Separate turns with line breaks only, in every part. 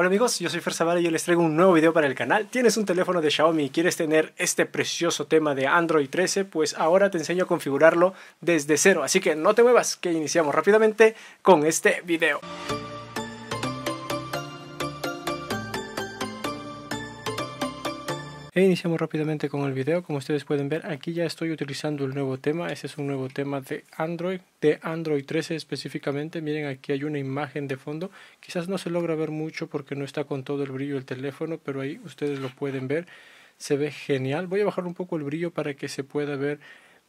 Hola amigos, yo soy Fer Zavala y yo les traigo un nuevo video para el canal. ¿Tienes un teléfono de Xiaomi y quieres tener este precioso tema de Android 13? Pues ahora te enseño a configurarlo desde cero, así que no te muevas, que iniciamos rápidamente con este video. E iniciamos rápidamente con el video. Como ustedes pueden ver, aquí ya estoy utilizando el nuevo tema. Ese es un nuevo tema de Android, de Android 13 específicamente. Miren, aquí hay una imagen de fondo. Quizás no se logra ver mucho porque no está con todo el brillo el teléfono, pero ahí ustedes lo pueden ver. Se ve genial. Voy a bajar un poco el brillo para que se pueda ver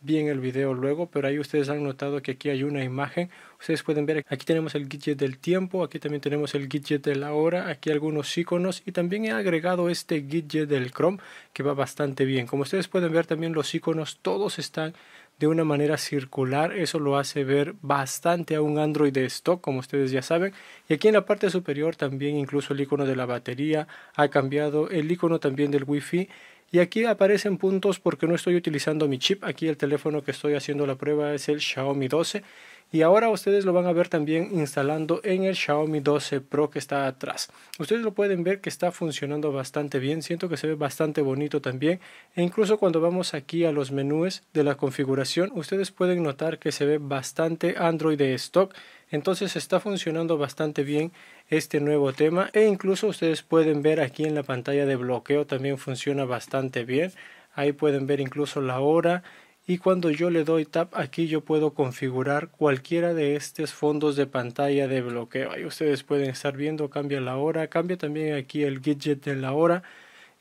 bien el video luego, pero ahí ustedes han notado que aquí hay una imagen. Ustedes pueden ver, aquí tenemos el widget del tiempo, aquí también tenemos el widget de la hora, aquí algunos iconos y también he agregado este widget del Chrome que va bastante bien. Como ustedes pueden ver también los iconos todos están de una manera circular, eso lo hace ver bastante a un Android de stock, como ustedes ya saben. Y aquí en la parte superior también incluso el icono de la batería ha cambiado, el icono también del Wi-Fi y aquí aparecen puntos porque no estoy utilizando mi chip. Aquí el teléfono que estoy haciendo la prueba es el Xiaomi 12. Y ahora ustedes lo van a ver también instalando en el Xiaomi 12 Pro que está atrás. Ustedes lo pueden ver que está funcionando bastante bien. Siento que se ve bastante bonito también. E incluso cuando vamos aquí a los menús de la configuración, ustedes pueden notar que se ve bastante Android de stock entonces está funcionando bastante bien este nuevo tema e incluso ustedes pueden ver aquí en la pantalla de bloqueo también funciona bastante bien. Ahí pueden ver incluso la hora y cuando yo le doy tap aquí yo puedo configurar cualquiera de estos fondos de pantalla de bloqueo. Ahí ustedes pueden estar viendo, cambia la hora, cambia también aquí el widget de la hora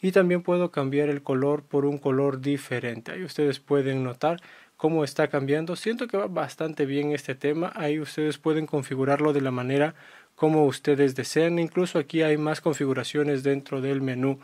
y también puedo cambiar el color por un color diferente. Ahí ustedes pueden notar cómo está cambiando. Siento que va bastante bien este tema. Ahí ustedes pueden configurarlo de la manera como ustedes desean. Incluso aquí hay más configuraciones dentro del menú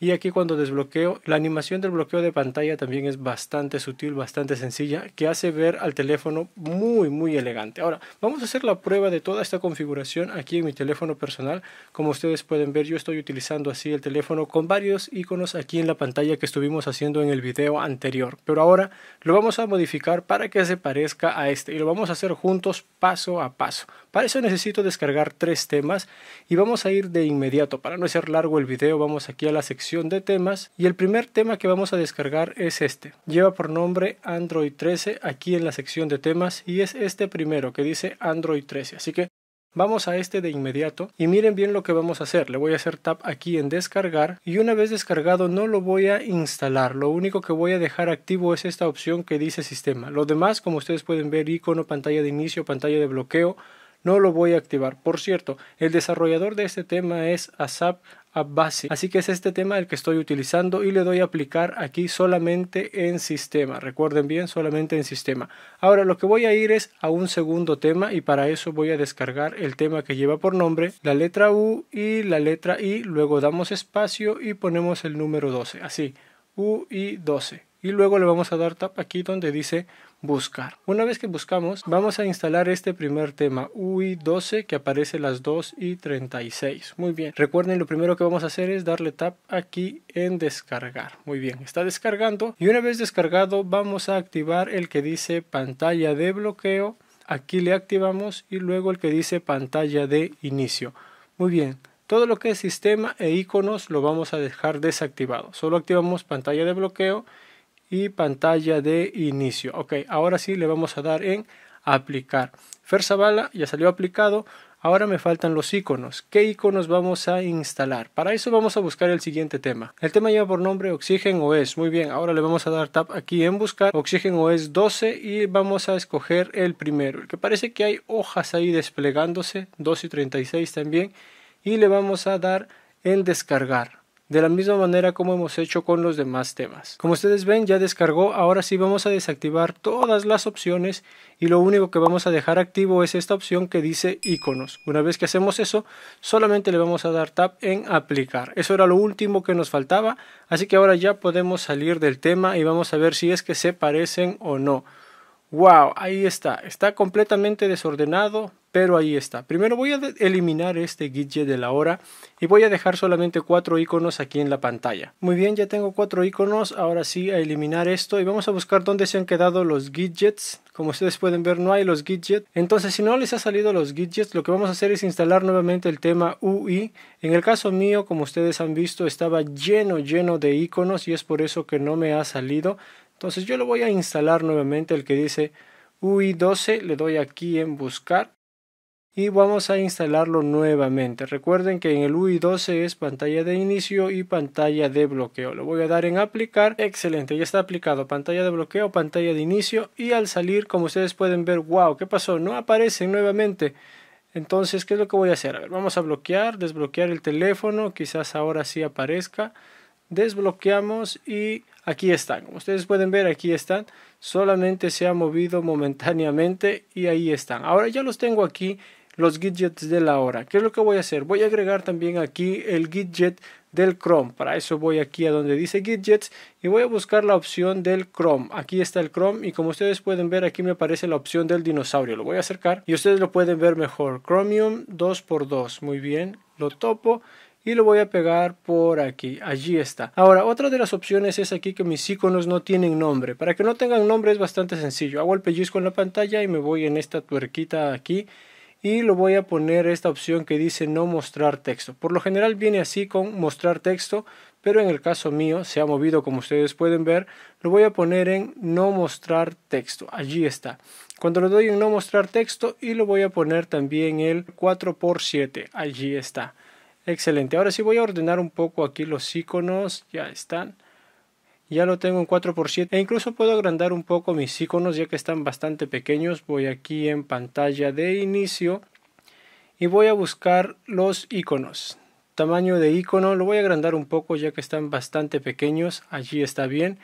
y aquí cuando desbloqueo, la animación del bloqueo de pantalla también es bastante sutil, bastante sencilla, que hace ver al teléfono muy, muy elegante. Ahora, vamos a hacer la prueba de toda esta configuración aquí en mi teléfono personal. Como ustedes pueden ver, yo estoy utilizando así el teléfono con varios iconos aquí en la pantalla que estuvimos haciendo en el video anterior. Pero ahora lo vamos a modificar para que se parezca a este y lo vamos a hacer juntos paso a paso. Para eso necesito descargar tres temas y vamos a ir de inmediato. Para no hacer largo el video, vamos aquí a la sección de temas y el primer tema que vamos a descargar es este. Lleva por nombre Android 13 aquí en la sección de temas y es este primero que dice Android 13. Así que Vamos a este de inmediato y miren bien lo que vamos a hacer. Le voy a hacer tap aquí en descargar y una vez descargado no lo voy a instalar. Lo único que voy a dejar activo es esta opción que dice sistema. Lo demás, como ustedes pueden ver, icono, pantalla de inicio, pantalla de bloqueo, no lo voy a activar. Por cierto, el desarrollador de este tema es ASAP Abbasi, así que es este tema el que estoy utilizando y le doy a aplicar aquí solamente en sistema. Recuerden bien, solamente en sistema. Ahora lo que voy a ir es a un segundo tema y para eso voy a descargar el tema que lleva por nombre la letra U y la letra I, luego damos espacio y ponemos el número 12, así, U y 12 y luego le vamos a dar tap aquí donde dice buscar. Una vez que buscamos vamos a instalar este primer tema UI12 que aparece las 2 y 36. Muy bien, recuerden lo primero que vamos a hacer es darle tap aquí en descargar. Muy bien, está descargando y una vez descargado vamos a activar el que dice pantalla de bloqueo. Aquí le activamos y luego el que dice pantalla de inicio. Muy bien, todo lo que es sistema e iconos lo vamos a dejar desactivado. Solo activamos pantalla de bloqueo y pantalla de inicio. Ok, ahora sí le vamos a dar en aplicar. Bala ya salió aplicado. Ahora me faltan los iconos. ¿Qué iconos vamos a instalar? Para eso vamos a buscar el siguiente tema. El tema lleva por nombre Oxygen OS. Muy bien, ahora le vamos a dar tap aquí en buscar Oxygen OS 12 y vamos a escoger el primero. El que parece que hay hojas ahí desplegándose, 2 y 36 también. Y le vamos a dar en descargar de la misma manera como hemos hecho con los demás temas. Como ustedes ven ya descargó, ahora sí vamos a desactivar todas las opciones y lo único que vamos a dejar activo es esta opción que dice iconos. Una vez que hacemos eso, solamente le vamos a dar tap en aplicar. Eso era lo último que nos faltaba, así que ahora ya podemos salir del tema y vamos a ver si es que se parecen o no. ¡Wow! Ahí está, está completamente desordenado, pero ahí está. Primero voy a eliminar este widget de la hora y voy a dejar solamente cuatro iconos aquí en la pantalla. Muy bien, ya tengo cuatro iconos, ahora sí a eliminar esto y vamos a buscar dónde se han quedado los widgets. Como ustedes pueden ver no hay los widgets, entonces si no les ha salido los widgets lo que vamos a hacer es instalar nuevamente el tema UI. En el caso mío, como ustedes han visto, estaba lleno lleno de iconos y es por eso que no me ha salido. Entonces yo lo voy a instalar nuevamente el que dice UI12, le doy aquí en buscar y vamos a instalarlo nuevamente. Recuerden que en el UI12 es pantalla de inicio y pantalla de bloqueo. Lo voy a dar en aplicar. Excelente, ya está aplicado. Pantalla de bloqueo, pantalla de inicio y al salir, como ustedes pueden ver, wow, ¿qué pasó? No aparecen nuevamente. Entonces, ¿qué es lo que voy a hacer? A ver, vamos a bloquear, desbloquear el teléfono, quizás ahora sí aparezca. Desbloqueamos y aquí están. Como ustedes pueden ver, aquí están. Solamente se ha movido momentáneamente y ahí están. Ahora ya los tengo aquí los widgets de la hora. ¿Qué es lo que voy a hacer? Voy a agregar también aquí el widget del Chrome. Para eso voy aquí a donde dice widgets y voy a buscar la opción del Chrome. Aquí está el Chrome y como ustedes pueden ver aquí me aparece la opción del dinosaurio. Lo voy a acercar y ustedes lo pueden ver mejor. Chromium 2x2. Muy bien, lo topo y lo voy a pegar por aquí, allí está. Ahora, otra de las opciones es aquí que mis iconos no tienen nombre. Para que no tengan nombre es bastante sencillo. Hago el pellizco en la pantalla y me voy en esta tuerquita aquí y lo voy a poner esta opción que dice no mostrar texto. Por lo general viene así con mostrar texto, pero en el caso mío se ha movido como ustedes pueden ver. Lo voy a poner en no mostrar texto. Allí está. Cuando le doy en no mostrar texto y lo voy a poner también el 4x7. Allí está. Excelente. Ahora sí voy a ordenar un poco aquí los iconos. Ya están ya lo tengo en 4x7 e incluso puedo agrandar un poco mis iconos ya que están bastante pequeños voy aquí en pantalla de inicio y voy a buscar los iconos tamaño de icono lo voy a agrandar un poco ya que están bastante pequeños allí está bien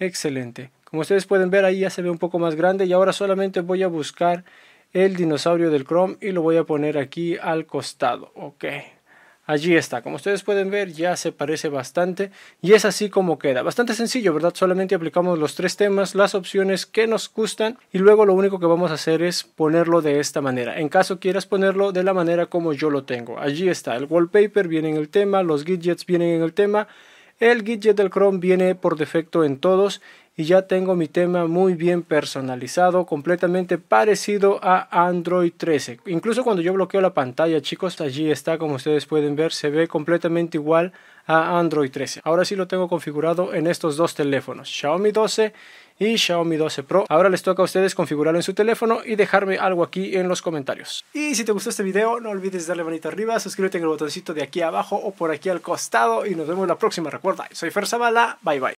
excelente como ustedes pueden ver ahí ya se ve un poco más grande y ahora solamente voy a buscar el dinosaurio del Chrome y lo voy a poner aquí al costado ok allí está. Como ustedes pueden ver, ya se parece bastante y es así como queda. Bastante sencillo, ¿verdad? Solamente aplicamos los tres temas, las opciones que nos gustan y luego lo único que vamos a hacer es ponerlo de esta manera. En caso quieras ponerlo de la manera como yo lo tengo. Allí está, el wallpaper viene en el tema, los widgets vienen en el tema el widget del Chrome viene por defecto en todos y ya tengo mi tema muy bien personalizado, completamente parecido a Android 13. Incluso cuando yo bloqueo la pantalla, chicos, allí está, como ustedes pueden ver, se ve completamente igual a Android 13. Ahora sí lo tengo configurado en estos dos teléfonos, Xiaomi 12 y Xiaomi 12 Pro. Ahora les toca a ustedes configurarlo en su teléfono y dejarme algo aquí en los comentarios. Y si te gustó este video, no olvides darle manita arriba, suscríbete en el botoncito de aquí abajo o por aquí al costado y nos vemos la próxima. Recuerda, soy Fer Zavala, bye bye.